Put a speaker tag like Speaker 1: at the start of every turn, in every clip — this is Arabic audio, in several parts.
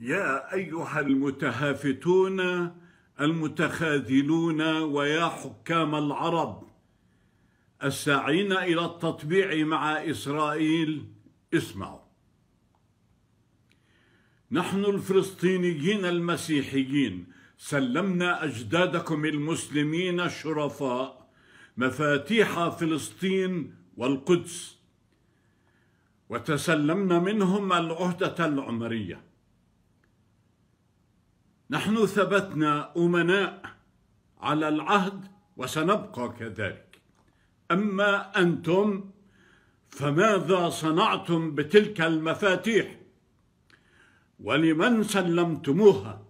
Speaker 1: يا أيها المتهافتون المتخاذلون ويا حكام العرب الساعين إلى التطبيع مع إسرائيل اسمعوا نحن الفلسطينيين المسيحيين سلمنا أجدادكم المسلمين الشرفاء مفاتيح فلسطين والقدس وتسلمنا منهم العهدة العمريه نحن ثبتنا أمناء على العهد وسنبقى كذلك أما أنتم فماذا صنعتم بتلك المفاتيح ولمن سلمتموها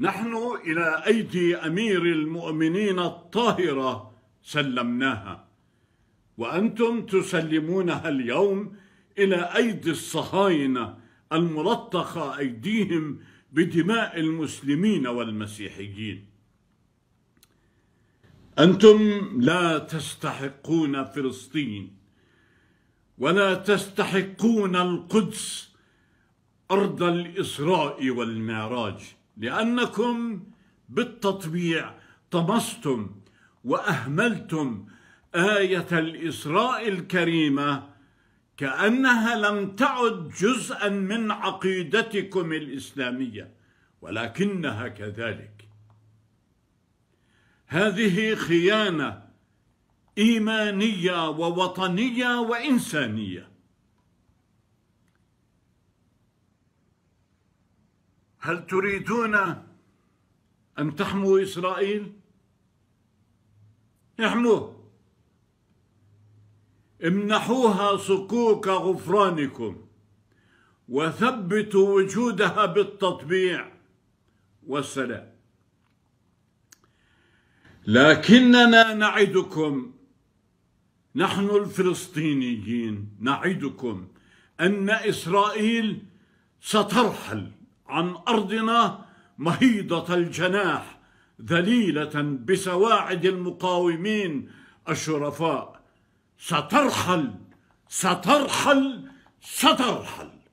Speaker 1: نحن إلى أيدي أمير المؤمنين الطاهرة سلمناها وأنتم تسلمونها اليوم إلى أيدي الصهاينة الملطخة أيديهم بدماء المسلمين والمسيحيين أنتم لا تستحقون فلسطين ولا تستحقون القدس أرض الإسراء والمعراج لأنكم بالتطبيع طمستم وأهملتم آية الإسراء الكريمة كأنها لم تعد جزءا من عقيدتكم الإسلامية ولكنها كذلك هذه خيانة إيمانية ووطنية وإنسانية هل تريدون أن تحموا إسرائيل؟ احموه امنحوها صكوك غفرانكم وثبتوا وجودها بالتطبيع والسلام لكننا نعدكم نحن الفلسطينيين نعدكم أن إسرائيل سترحل عن أرضنا مهيضة الجناح ذليلة بسواعد المقاومين الشرفاء سترحل سترحل سترحل